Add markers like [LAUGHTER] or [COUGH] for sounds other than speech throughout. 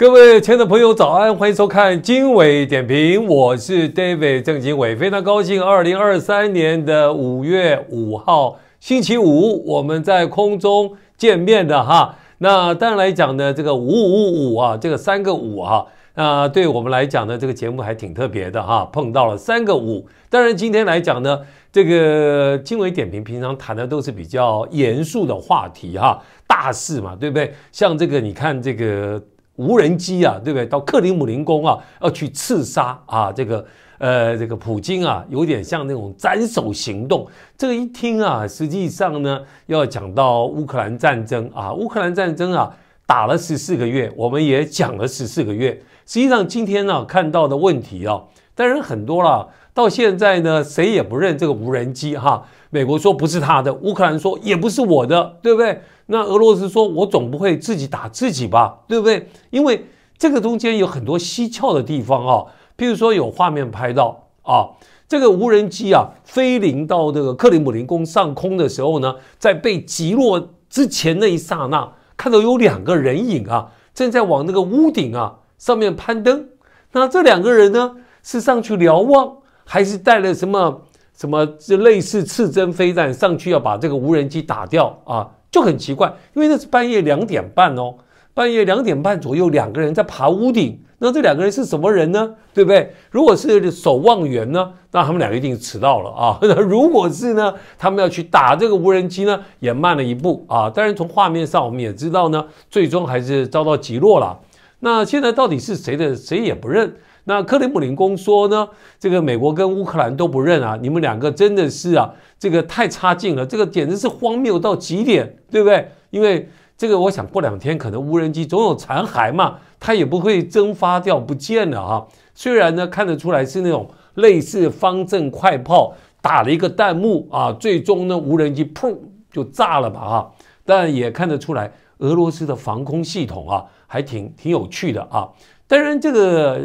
各位亲爱的朋友，早安！欢迎收看《经纬点评》，我是 David 郑经纬，非常高兴，二零二三年的五月五号星期五，我们在空中见面的哈。那当然来讲呢，这个五五五啊，这个三个五啊，那对我们来讲呢，这个节目还挺特别的哈，碰到了三个五。当然今天来讲呢，这个《经纬点评》平常谈的都是比较严肃的话题哈，大事嘛，对不对？像这个，你看这个。无人机啊，对不对？到克里姆林宫啊，要去刺杀啊，这个呃，这个普京啊，有点像那种斩首行动。这个一听啊，实际上呢，要讲到乌克兰战争啊，乌克兰战争啊，打了十四个月，我们也讲了十四个月。实际上今天呢，看到的问题啊，当然很多了。到现在呢，谁也不认这个无人机哈，美国说不是他的，乌克兰说也不是我的，对不对？那俄罗斯说：“我总不会自己打自己吧，对不对？因为这个中间有很多蹊跷的地方啊。譬如说，有画面拍到啊，这个无人机啊飞临到这个克里姆林宫上空的时候呢，在被击落之前那一刹那，看到有两个人影啊正在往那个屋顶啊上面攀登。那这两个人呢，是上去瞭望，还是带了什么什么这类似刺针飞弹上去要把这个无人机打掉啊？”就很奇怪，因为那是半夜两点半哦，半夜两点半左右，两个人在爬屋顶。那这两个人是什么人呢？对不对？如果是守望员呢，那他们两个一定迟到了啊。那 [LAUGHS] 如果是呢，他们要去打这个无人机呢，也慢了一步啊。当然，从画面上我们也知道呢，最终还是遭到击落了。那现在到底是谁的？谁也不认。那克里姆林宫说呢，这个美国跟乌克兰都不认啊，你们两个真的是啊，这个太差劲了，这个简直是荒谬到极点，对不对？因为这个我想过两天可能无人机总有残骸嘛，它也不会蒸发掉不见了啊。虽然呢看得出来是那种类似方阵快炮打了一个弹幕啊，最终呢无人机砰就炸了吧哈，但也看得出来俄罗斯的防空系统啊还挺挺有趣的啊。当然这个。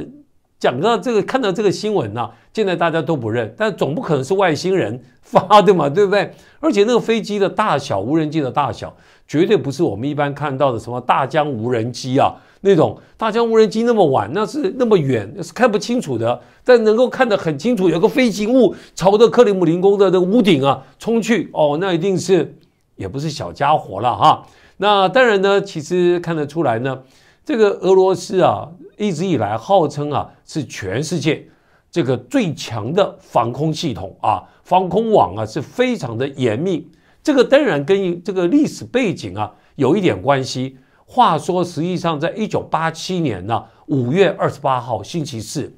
讲到这个，看到这个新闻呐，现在大家都不认，但总不可能是外星人发的嘛，对不对？而且那个飞机的大小，无人机的大小，绝对不是我们一般看到的什么大疆无人机啊那种。大疆无人机那么晚，那是那么远，是看不清楚的。但能够看得很清楚，有个飞行物朝着克里姆林宫的那个屋顶啊冲去，哦，那一定是也不是小家伙了哈。那当然呢，其实看得出来呢。这个俄罗斯啊，一直以来号称啊是全世界这个最强的防空系统啊，防空网啊是非常的严密。这个当然跟这个历史背景啊有一点关系。话说，实际上在1987年呢五月二十八号星期四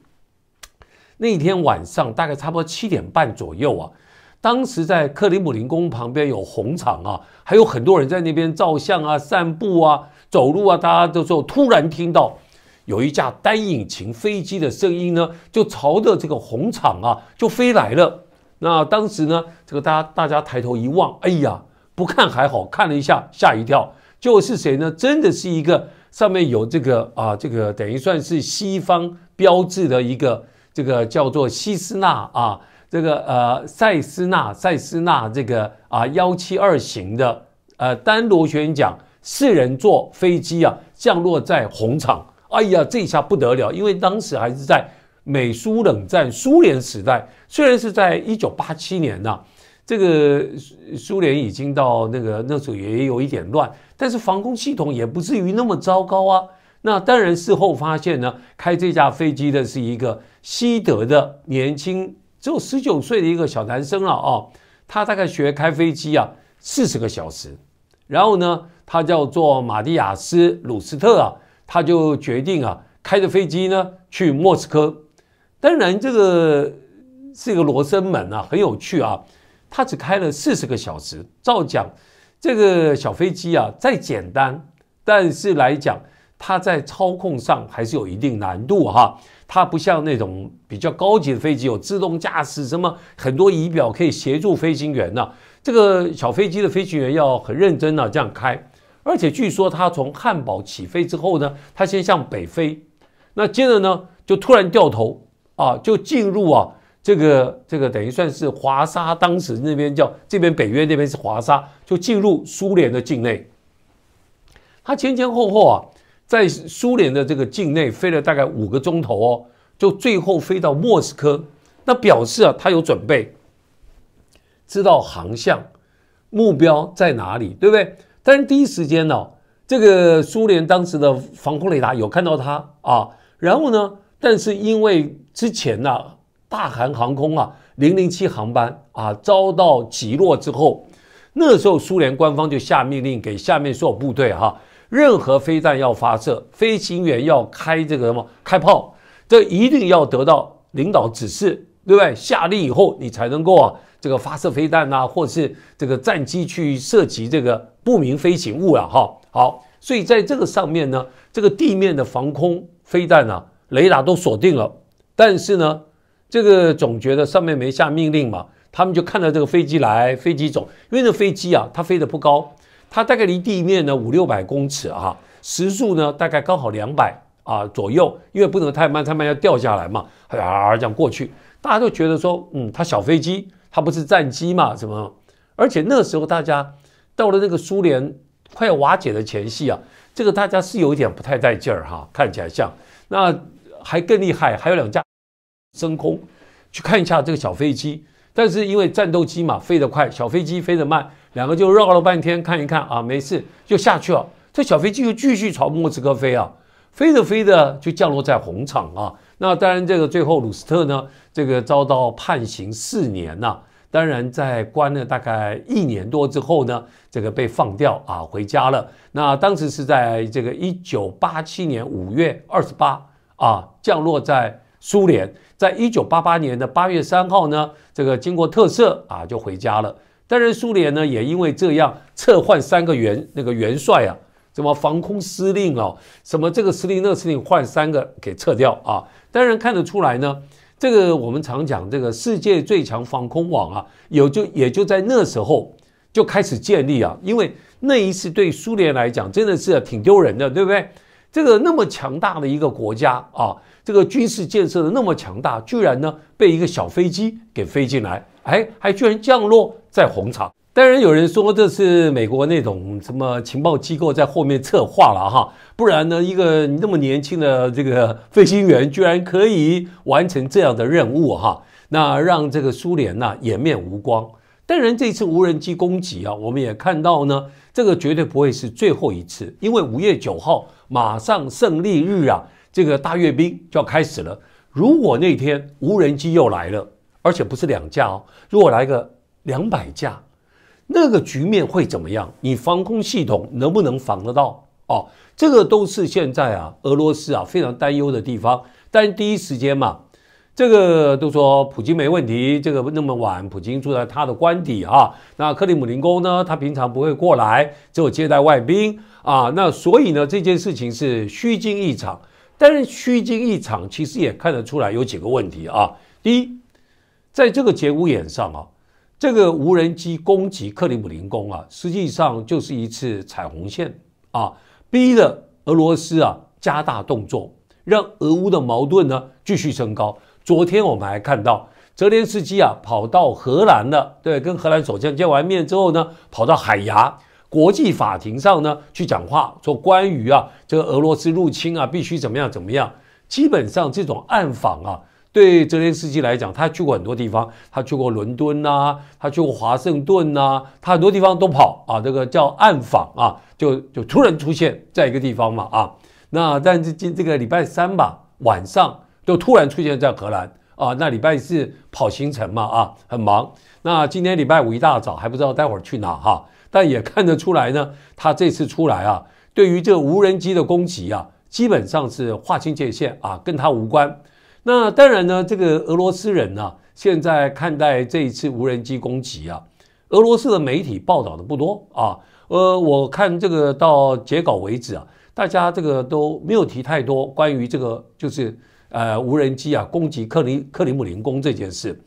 那天晚上，大概差不多七点半左右啊，当时在克里姆林宫旁边有红场啊，还有很多人在那边照相啊、散步啊。走路啊，大家的时候突然听到有一架单引擎飞机的声音呢，就朝着这个红场啊就飞来了。那当时呢，这个大家大家抬头一望，哎呀，不看还好，看了一下吓一跳。就是谁呢？真的是一个上面有这个啊，这个等于算是西方标志的一个，这个叫做西斯纳啊，这个呃塞斯纳塞斯纳这个啊幺七二型的呃单螺旋桨。四人坐飞机啊，降落在红场。哎呀，这下不得了，因为当时还是在美苏冷战苏联时代。虽然是在一九八七年呐，这个苏联已经到那个那时候也有一点乱，但是防空系统也不至于那么糟糕啊。那当然，事后发现呢，开这架飞机的是一个西德的年轻，只有十九岁的一个小男生了啊。他大概学开飞机啊四十个小时，然后呢？他叫做马蒂亚斯·鲁斯特啊，他就决定啊，开着飞机呢去莫斯科。当然，这个是一个罗生门啊，很有趣啊。他只开了四十个小时。照讲，这个小飞机啊，再简单，但是来讲，它在操控上还是有一定难度哈。它不像那种比较高级的飞机，有自动驾驶，什么很多仪表可以协助飞行员呢。这个小飞机的飞行员要很认真啊，这样开。而且据说他从汉堡起飞之后呢，他先向北飞，那接着呢就突然掉头啊，就进入啊这个这个等于算是华沙当时那边叫这边北约那边是华沙，就进入苏联的境内。他前前后后啊，在苏联的这个境内飞了大概五个钟头哦，就最后飞到莫斯科。那表示啊，他有准备，知道航向，目标在哪里，对不对？但是第一时间呢，这个苏联当时的防空雷达有看到它啊，然后呢，但是因为之前呢，大韩航空啊零零七航班啊遭到击落之后，那时候苏联官方就下命令给下面所有部队哈，任何飞弹要发射，飞行员要开这个什么开炮，这一定要得到领导指示，对不对？下令以后你才能够啊这个发射飞弹呐，或者是这个战机去射击这个。不明飞行物啊，哈，好，所以在这个上面呢，这个地面的防空飞弹啊，雷达都锁定了，但是呢，这个总觉得上面没下命令嘛，他们就看到这个飞机来，飞机走，因为那飞机啊，它飞的不高，它大概离地面呢五六百公尺啊，时速呢大概刚好两百啊左右，因为不能太慢，太慢要掉下来嘛，啊这样过去，大家都觉得说，嗯，它小飞机，它不是战机嘛，什么？而且那时候大家。到了那个苏联快瓦解的前夕啊，这个大家是有一点不太带劲儿哈，看起来像那还更厉害，还有两架升空去看一下这个小飞机，但是因为战斗机嘛飞得快，小飞机飞得慢，两个就绕了半天看一看啊，没事就下去了。这小飞机又继续朝莫斯科飞啊，飞着飞着就降落在红场啊。那当然这个最后鲁斯特呢，这个遭到判刑四年呐。当然，在关了大概一年多之后呢，这个被放掉啊，回家了。那当时是在这个一九八七年五月二十八啊，降落在苏联。在一九八八年的八月三号呢，这个经过特赦啊，就回家了。当然，苏联呢也因为这样撤换三个元那个元帅啊，什么防空司令哦，什么这个司令那个司令换三个给撤掉啊。当然看得出来呢。这个我们常讲，这个世界最强防空网啊，有就也就在那时候就开始建立啊，因为那一次对苏联来讲真的是挺丢人的，对不对？这个那么强大的一个国家啊，这个军事建设的那么强大，居然呢被一个小飞机给飞进来，哎，还居然降落在红场。当然有人说这是美国那种什么情报机构在后面策划了哈，不然呢一个那么年轻的这个飞行员居然可以完成这样的任务哈，[LAUGHS] 那让这个苏联呐颜面无光。当然这次无人机攻击啊，我们也看到呢，这个绝对不会是最后一次，因为五月九号马上胜利日啊，这个大阅兵就要开始了。如果那天无人机又来了，而且不是两架哦，如果来个两百架。那个局面会怎么样？你防空系统能不能防得到？哦，这个都是现在啊，俄罗斯啊非常担忧的地方。但第一时间嘛，这个都说普京没问题。这个那么晚，普京住在他的官邸啊，那克里姆林宫呢，他平常不会过来，只有接待外宾啊。那所以呢，这件事情是虚惊一场。但是虚惊一场，其实也看得出来有几个问题啊。第一，在这个节骨眼上啊。这个无人机攻击克里姆林宫啊，实际上就是一次彩虹线啊，逼着俄罗斯啊加大动作，让俄乌的矛盾呢继续升高。昨天我们还看到泽连斯基啊跑到荷兰了，对，跟荷兰首相见完面之后呢，跑到海牙国际法庭上呢去讲话，说关于啊这个俄罗斯入侵啊必须怎么样怎么样。基本上这种暗访啊。对泽连斯基来讲，他去过很多地方，他去过伦敦呐，他去过华盛顿呐，他很多地方都跑啊。这个叫暗访啊，就就突然出现在一个地方嘛啊。那但是今这个礼拜三吧晚上，就突然出现在荷兰啊。那礼拜四跑行程嘛啊，很忙。那今天礼拜五一大早还不知道待会儿去哪哈，但也看得出来呢，他这次出来啊，对于这无人机的攻击啊，基本上是划清界限啊，跟他无关。那当然呢，这个俄罗斯人呢，现在看待这一次无人机攻击啊，俄罗斯的媒体报道的不多啊。呃，我看这个到截稿为止啊，大家这个都没有提太多关于这个就是呃无人机啊攻击克里克里姆林宫这件事。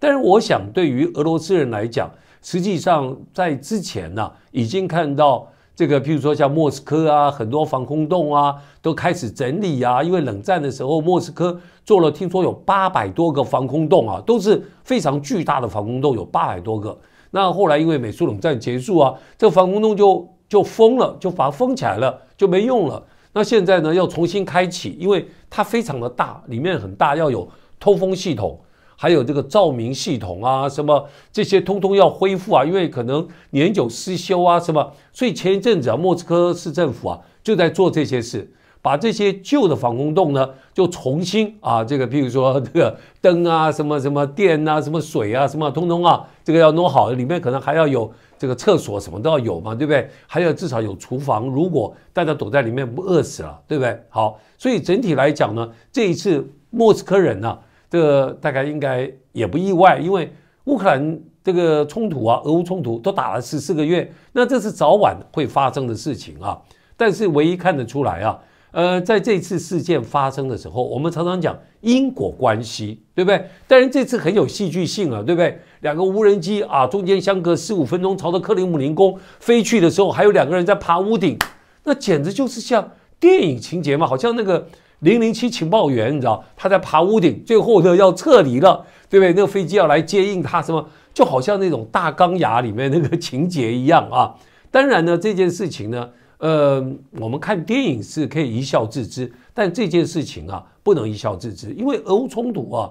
但是我想，对于俄罗斯人来讲，实际上在之前呢，已经看到。这个，譬如说像莫斯科啊，很多防空洞啊，都开始整理啊。因为冷战的时候，莫斯科做了，听说有八百多个防空洞啊，都是非常巨大的防空洞，有八百多个。那后来因为美苏冷战结束啊，这个防空洞就就封了，就把它封起来了，就没用了。那现在呢，要重新开启，因为它非常的大，里面很大，要有通风系统。还有这个照明系统啊，什么这些通通要恢复啊，因为可能年久失修啊，什么，所以前一阵子啊，莫斯科市政府啊就在做这些事，把这些旧的防空洞呢，就重新啊，这个，譬如说这个灯啊，什么什么电啊，什么水啊，什么通通啊，这个要弄好，里面可能还要有这个厕所，什么都要有嘛，对不对？还有至少有厨房，如果大家躲在里面不饿死了，对不对？好，所以整体来讲呢，这一次莫斯科人呢。这大概应该也不意外，因为乌克兰这个冲突啊，俄乌冲突都打了十四个月，那这是早晚会发生的事情啊。但是唯一看得出来啊，呃，在这次事件发生的时候，我们常常讲因果关系，对不对？但是这次很有戏剧性啊，对不对？两个无人机啊，中间相隔四五分钟，朝着克里姆林宫飞去的时候，还有两个人在爬屋顶，那简直就是像电影情节嘛，好像那个。零零七情报员，你知道他在爬屋顶，最后呢要撤离了，对不对？那个飞机要来接应他，什么就好像那种大钢牙里面那个情节一样啊。[LAUGHS] 当然呢，这件事情呢，呃，我们看电影是可以一笑置之，但这件事情啊，不能一笑置之，因为俄乌冲突啊，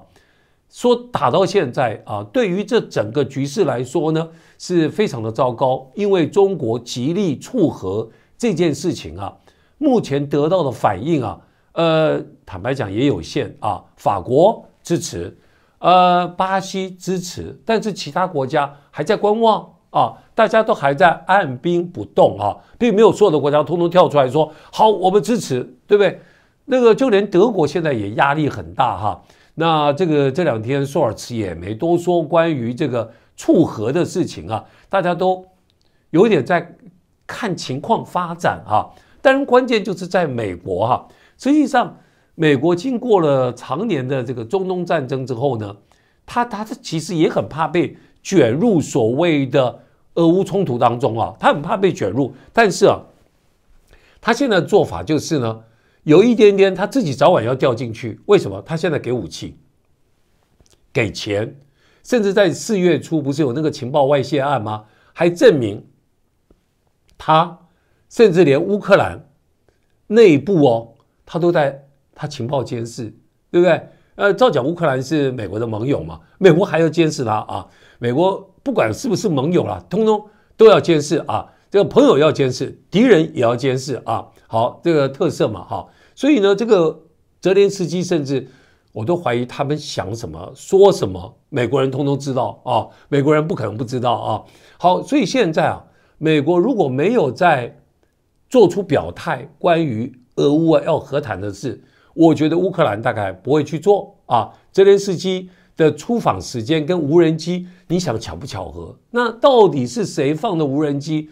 说打到现在啊，对于这整个局势来说呢，是非常的糟糕，因为中国极力促和这件事情啊，目前得到的反应啊。呃，坦白讲也有限啊。法国支持，呃，巴西支持，但是其他国家还在观望啊，大家都还在按兵不动啊，并没有所有的国家通通跳出来说好，我们支持，对不对？那个就连德国现在也压力很大哈。那这个这两天舒尔茨也没多说关于这个促和的事情啊，大家都有点在看情况发展啊。但是关键就是在美国哈。实际上，美国经过了常年的这个中东战争之后呢，他他其实也很怕被卷入所谓的俄乌冲突当中啊，他很怕被卷入。但是啊，他现在的做法就是呢，有一点点他自己早晚要掉进去。为什么？他现在给武器、给钱，甚至在四月初不是有那个情报外泄案吗？还证明他，甚至连乌克兰内部哦。他都在他情报监视，对不对？呃，照讲乌克兰是美国的盟友嘛，美国还要监视他啊。美国不管是不是盟友啦，通通都要监视啊。这个朋友要监视，敌人也要监视啊。好，这个特色嘛，哈。所以呢，这个泽连斯基甚至我都怀疑他们想什么说什么，美国人通通知道啊。美国人不可能不知道啊。好，所以现在啊，美国如果没有在做出表态关于。俄乌啊要和谈的事，我觉得乌克兰大概不会去做啊。泽连斯基的出访时间跟无人机，你想巧不巧合？那到底是谁放的无人机？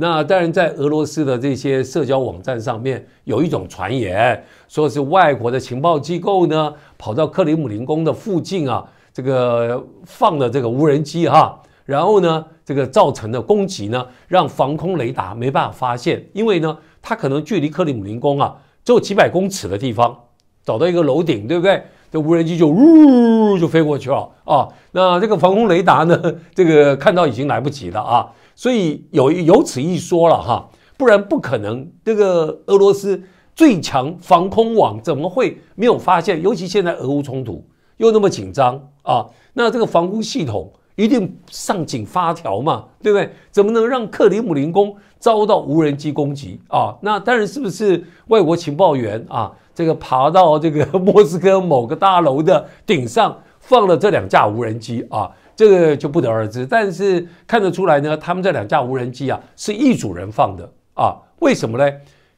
那当然在俄罗斯的这些社交网站上面有一种传言，说是外国的情报机构呢跑到克里姆林宫的附近啊，这个放的这个无人机哈。然后呢，这个造成的攻击呢，让防空雷达没办法发现，因为呢，它可能距离克里姆林宫啊只有几百公尺的地方，找到一个楼顶，对不对？这无人机就呜就飞过去了啊。那这个防空雷达呢，这个看到已经来不及了啊。所以有有此一说了哈，不然不可能，这个俄罗斯最强防空网怎么会没有发现？尤其现在俄乌冲突又那么紧张啊，那这个防空系统。一定上紧发条嘛，对不对？怎么能让克里姆林宫遭到无人机攻击啊？那当然是不是外国情报员啊？这个爬到这个莫斯科某个大楼的顶上放了这两架无人机啊？这个就不得而知。但是看得出来呢，他们这两架无人机啊是一组人放的啊？为什么呢？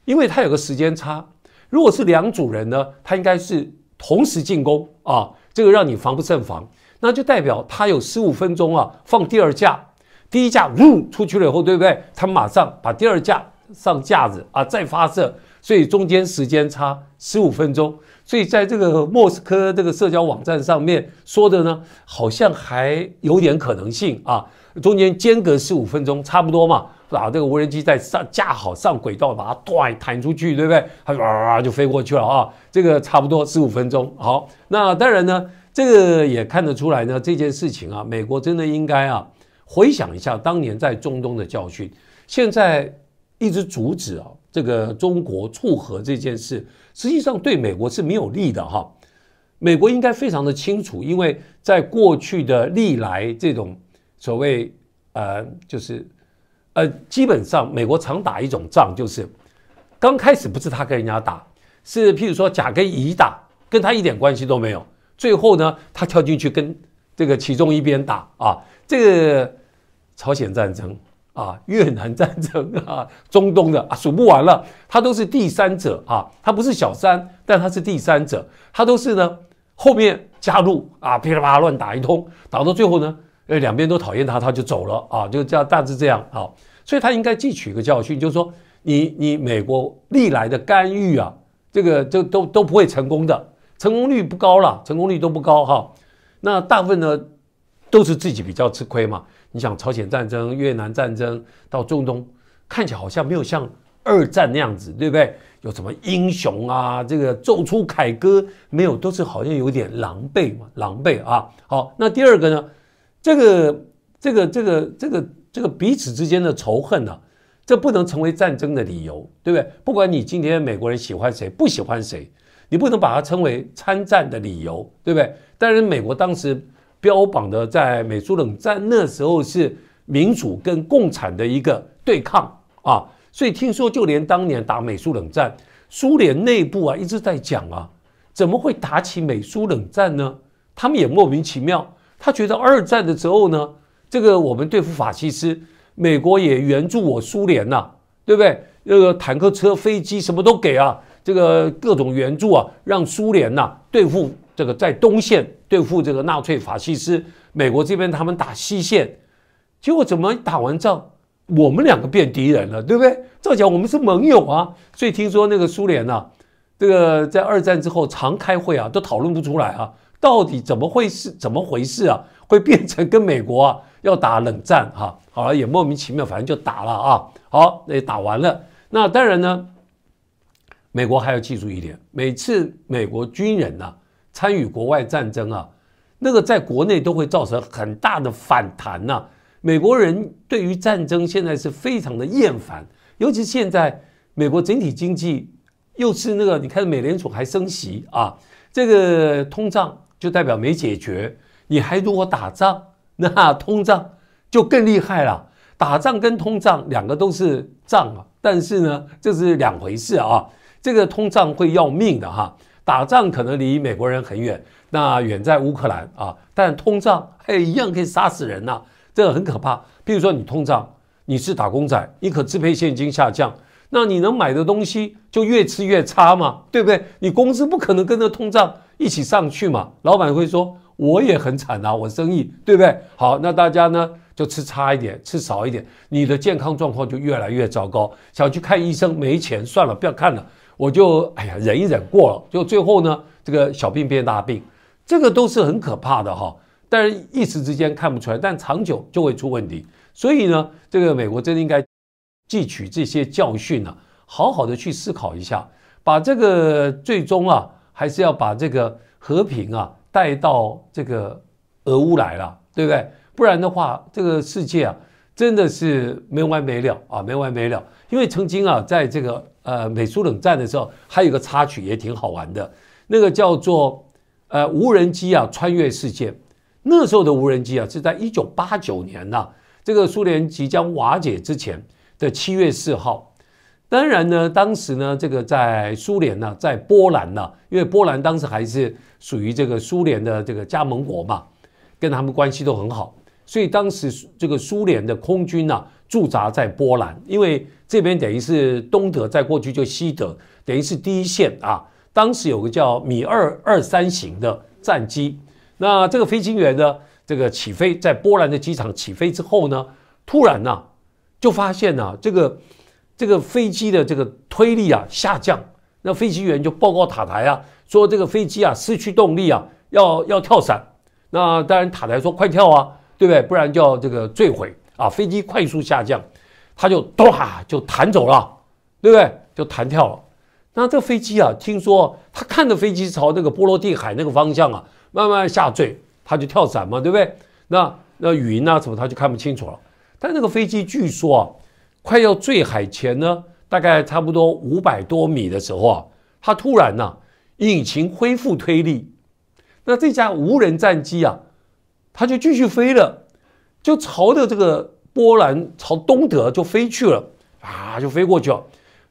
因为它有个时间差。如果是两组人呢，他应该是同时进攻啊，这个让你防不胜防。那就代表它有十五分钟啊，放第二架，第一架呜出去了以后，对不对？它马上把第二架上架子啊，再发射，所以中间时间差十五分钟。所以在这个莫斯科这个社交网站上面说的呢，好像还有点可能性啊。中间间隔十五分钟，差不多嘛。把这个无人机再上架好，上轨道，把它断弹出去，对不对？它哇就飞过去了啊。这个差不多十五分钟。好，那当然呢。这个也看得出来呢，这件事情啊，美国真的应该啊回想一下当年在中东的教训。现在一直阻止啊这个中国促和这件事，实际上对美国是没有利的哈。美国应该非常的清楚，因为在过去的历来这种所谓呃就是呃基本上美国常打一种仗，就是刚开始不是他跟人家打，是譬如说甲跟乙打，跟他一点关系都没有。最后呢，他跳进去跟这个其中一边打啊，这个朝鲜战争啊、越南战争啊、[LAUGHS] 中东的啊，数不完了，他都是第三者啊，他不是小三，但他是第三者，他都是呢后面加入啊，噼里啪啦乱打一通，打到最后呢，呃，两边都讨厌他，他就走了啊，就这样大致这样啊，所以他应该汲取一个教训，就是说你你美国历来的干预啊，这个就都都不会成功的。成功率不高了，成功率都不高哈。那大部分呢都是自己比较吃亏嘛。你想朝鲜战争、越南战争到中东，看起来好像没有像二战那样子，对不对？有什么英雄啊，这个奏出凯歌没有，都是好像有点狼狈嘛，狼狈啊。好，那第二个呢，这个这个这个这个这个彼此之间的仇恨呢，这不能成为战争的理由，对不对？不管你今天美国人喜欢谁，不喜欢谁。你不能把它称为参战的理由，对不对？但是美国当时标榜的在美苏冷战那时候是民主跟共产的一个对抗啊，所以听说就连当年打美苏冷战，苏联内部啊一直在讲啊，怎么会打起美苏冷战呢？他们也莫名其妙，他觉得二战的时候呢，这个我们对付法西斯，美国也援助我苏联呐，对不对？那个坦克车、飞机什么都给啊。这个各种援助啊，让苏联呐对付这个在东线对付这个纳粹法西斯，美国这边他们打西线，结果怎么打完仗，我们两个变敌人了，对不对？照讲我们是盟友啊，所以听说那个苏联呐，这个在二战之后常开会啊，都讨论不出来啊，到底怎么会是怎么回事啊？会变成跟美国啊要打冷战哈？好了，也莫名其妙，反正就打了啊。好，那打完了，那当然呢。美国还要记住一点：每次美国军人呢参与国外战争啊，那个在国内都会造成很大的反弹呐。美国人对于战争现在是非常的厌烦，尤其现在美国整体经济又是那个，你看美联储还升息啊，这个通胀就代表没解决。你还如果打仗，那通胀就更厉害了。打仗跟通胀两个都是仗啊，但是呢，这是两回事啊。这个通胀会要命的哈，打仗可能离美国人很远，那远在乌克兰啊，但通胀还一样可以杀死人呐。这个很可怕。比如说你通胀，你是打工仔，你可支配现金下降，那你能买的东西就越吃越差嘛，对不对？你工资不可能跟着通胀一起上去嘛，老板会说我也很惨啊，我生意，对不对？好，那大家呢就吃差一点，吃少一点，你的健康状况就越来越糟糕，想去看医生没钱算了，不要看了。我就哎呀忍一忍过了，就最后呢，这个小病变大病，这个都是很可怕的哈。但是一时之间看不出来，但长久就会出问题。所以呢，这个美国真的应该汲取这些教训呢，好好的去思考一下，把这个最终啊，还是要把这个和平啊带到这个俄乌来了，对不对？不然的话，这个世界啊。真的是没完没了啊，没完没了。因为曾经啊，在这个呃美苏冷战的时候，还有一个插曲也挺好玩的，那个叫做呃无人机啊穿越世界。那时候的无人机啊是在1989年呐，这个苏联即将瓦解之前的7月4号。当然呢，当时呢，这个在苏联呢，在波兰呢，因为波兰当时还是属于这个苏联的这个加盟国嘛，跟他们关系都很好。所以当时这个苏联的空军呢驻扎在波兰，因为这边等于是东德，在过去就西德，等于是第一线啊。当时有个叫米二二三型的战机，那这个飞行员呢，这个起飞在波兰的机场起飞之后呢，突然呐就发现呐这个这个飞机的这个推力啊下降，那飞行员就报告塔台啊，说这个飞机啊失去动力啊，要要跳伞。那当然塔台说快跳啊。对不对？不然叫这个坠毁啊！飞机快速下降，它就哆哈就弹走了，对不对？就弹跳了。那这飞机啊，听说他看着飞机朝那个波罗的海那个方向啊，慢慢下坠，他就跳伞嘛，对不对？那那云呐什么他就看不清楚了。但那个飞机据说啊，快要坠海前呢，大概差不多五百多米的时候啊，它突然呢，引擎恢复推力，那这架无人战机啊。他就继续飞了，就朝着这个波兰朝东德就飞去了啊，就飞过去了。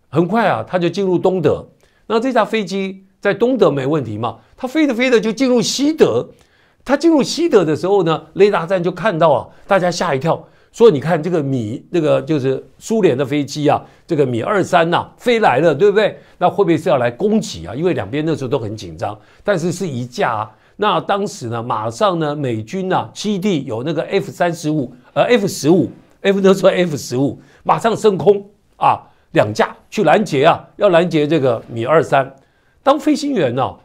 很快啊，他就进入东德。那这架飞机在东德没问题嘛？他飞着飞着就进入西德。他进入西德的时候呢，雷达站就看到啊，大家吓一跳，说你看这个米那个就是苏联的飞机啊，这个米二三呐飞来了，对不对？那会不会是要来攻击啊？因为两边那时候都很紧张，但是是一架。那当时呢，马上呢，美军呢，基地有那个 F 三十五，呃，F 十五，F 都说 F 十五，马上升空啊，两架去拦截啊，要拦截这个米二三。当飞行员呢，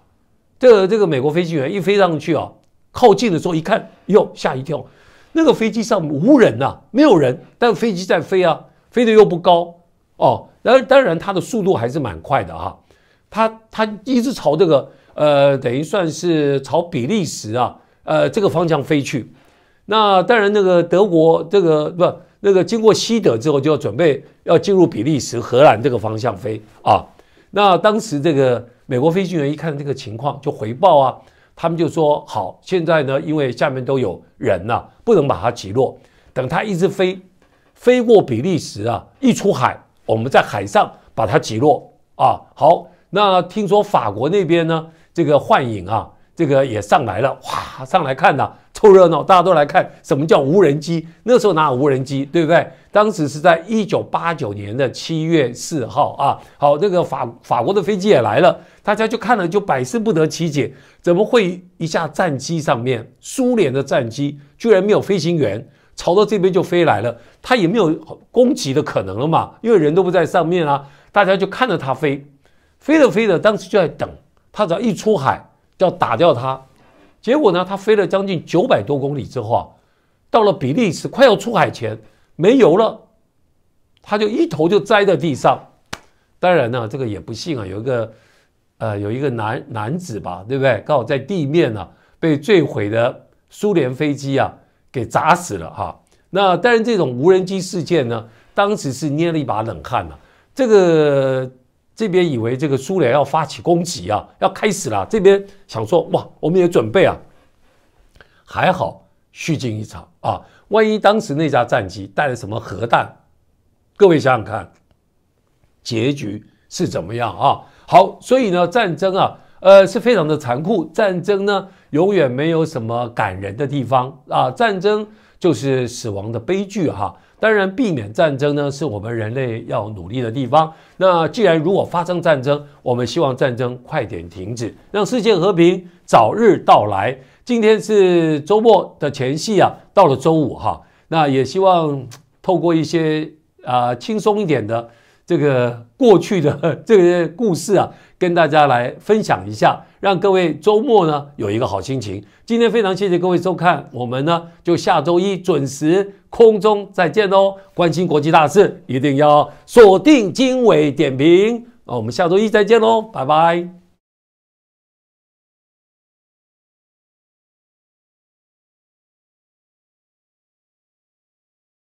这这个美国飞行员一飞上去啊，靠近的时候一看，哟，吓一跳，那个飞机上无人呐，没有人，但飞机在飞啊，飞的又不高哦，然后当然它的速度还是蛮快的啊，它它一直朝这个。呃，等于算是朝比利时啊，呃，这个方向飞去。那当然，那个德国这个不，那个经过西德之后，就要准备要进入比利时、荷兰这个方向飞啊。那当时这个美国飞行员一看这个情况，就回报啊，他们就说好，现在呢，因为下面都有人呐，不能把它击落，等它一直飞，飞过比利时啊，一出海，我们在海上把它击落啊。好，那听说法国那边呢？这个幻影啊，这个也上来了，哇，上来看呐，凑热闹，大家都来看什么叫无人机？那时候哪有无人机，对不对？当时是在一九八九年的七月四号啊，好，这个法法国的飞机也来了，大家就看了就百思不得其解，怎么会一架战机上面苏联的战机居然没有飞行员，朝着这边就飞来了，他也没有攻击的可能了嘛，因为人都不在上面啊，大家就看着他飞，飞着飞着，当时就在等。他只要一出海，就要打掉它。结果呢，它飞了将近九百多公里之后啊，到了比利时，快要出海前没油了，他就一头就栽在地上。当然呢，这个也不幸啊，有一个呃，有一个男男子吧，对不对？刚好在地面呢，被坠毁的苏联飞机啊给砸死了哈。那当然，这种无人机事件呢，当时是捏了一把冷汗啊。这个。这边以为这个苏联要发起攻击啊，要开始了。这边想说哇，我们也准备啊，还好虚惊一场啊。万一当时那架战机带了什么核弹，各位想想看，结局是怎么样啊？好，所以呢，战争啊，呃，是非常的残酷。战争呢，永远没有什么感人的地方啊，战争就是死亡的悲剧哈。当然，避免战争呢，是我们人类要努力的地方。那既然如果发生战争，我们希望战争快点停止，让世界和平早日到来。今天是周末的前夕啊，到了周五哈，那也希望透过一些啊轻松一点的这个过去的这个故事啊。跟大家来分享一下，让各位周末呢有一个好心情。今天非常谢谢各位收看，我们呢就下周一准时空中再见喽！关心国际大事，一定要锁定经纬点评那我们下周一再见喽，拜拜。